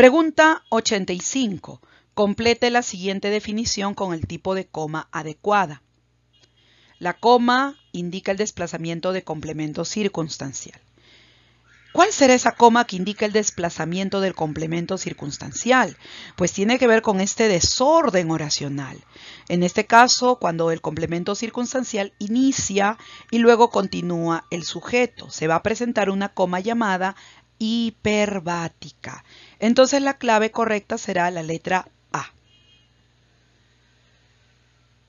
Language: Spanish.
Pregunta 85. Complete la siguiente definición con el tipo de coma adecuada. La coma indica el desplazamiento de complemento circunstancial. ¿Cuál será esa coma que indica el desplazamiento del complemento circunstancial? Pues tiene que ver con este desorden oracional. En este caso, cuando el complemento circunstancial inicia y luego continúa el sujeto, se va a presentar una coma llamada hiperbática. Entonces la clave correcta será la letra